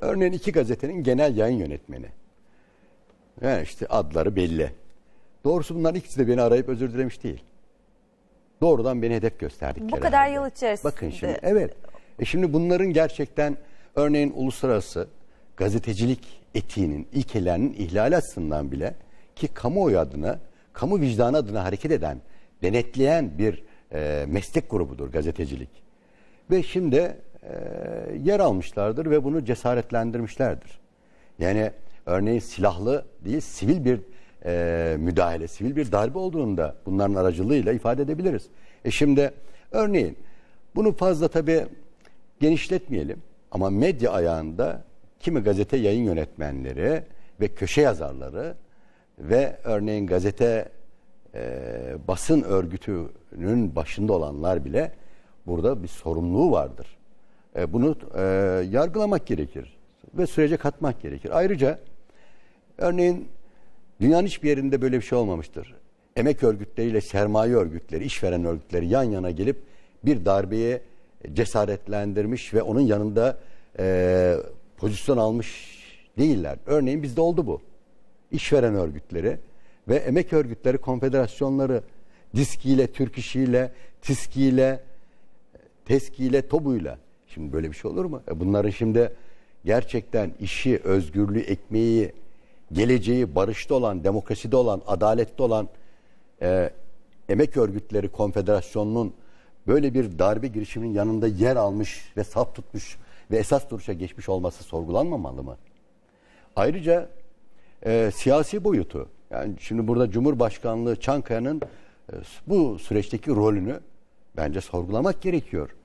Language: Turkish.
Örneğin iki gazetenin genel yayın yönetmeni. Yani işte adları belli. Doğrusu bunların ikisi de beni arayıp özür dilemiş değil. Doğrudan beni hedef gösterdikleri. Bu kadar halde. yıl içerisinde. Bakın şimdi evet. E şimdi bunların gerçekten örneğin uluslararası gazetecilik etiğinin ilkelerinin ihlali açısından bile ki kamuoyu adına, kamu vicdanı adına hareket eden, denetleyen bir e, meslek grubudur gazetecilik. Ve şimdi e, yer almışlardır ve bunu cesaretlendirmişlerdir. Yani örneğin silahlı değil sivil bir e, müdahale, sivil bir darbe olduğunda bunların aracılığıyla ifade edebiliriz. E şimdi örneğin bunu fazla tabi genişletmeyelim ama medya ayağında kimi gazete yayın yönetmenleri ve köşe yazarları ve örneğin gazete e, basın örgütünün başında olanlar bile burada bir sorumluluğu vardır. E, bunu e, yargılamak gerekir ve sürece katmak gerekir. Ayrıca örneğin dünyanın hiçbir yerinde böyle bir şey olmamıştır. Emek örgütleriyle sermaye örgütleri, işveren örgütleri yan yana gelip bir darbeye cesaretlendirmiş ve onun yanında e, pozisyon almış değiller. Örneğin bizde oldu bu. İşveren örgütleri ve emek örgütleri konfederasyonları diskiyle, türk işiyle, tiskiyle, e, teskiyle, tobuyla Şimdi böyle bir şey olur mu? E, bunların şimdi gerçekten işi, özgürlüğü, ekmeği, geleceği barışta olan, demokraside olan, adalette olan e, emek örgütleri konfederasyonunun böyle bir darbe girişiminin yanında yer almış ve sap tutmuş ve esas duruşa geçmiş olması sorgulanmamalı mı? Ayrıca e, siyasi boyutu, yani şimdi burada Cumhurbaşkanlığı Çankaya'nın e, bu süreçteki rolünü bence sorgulamak gerekiyor.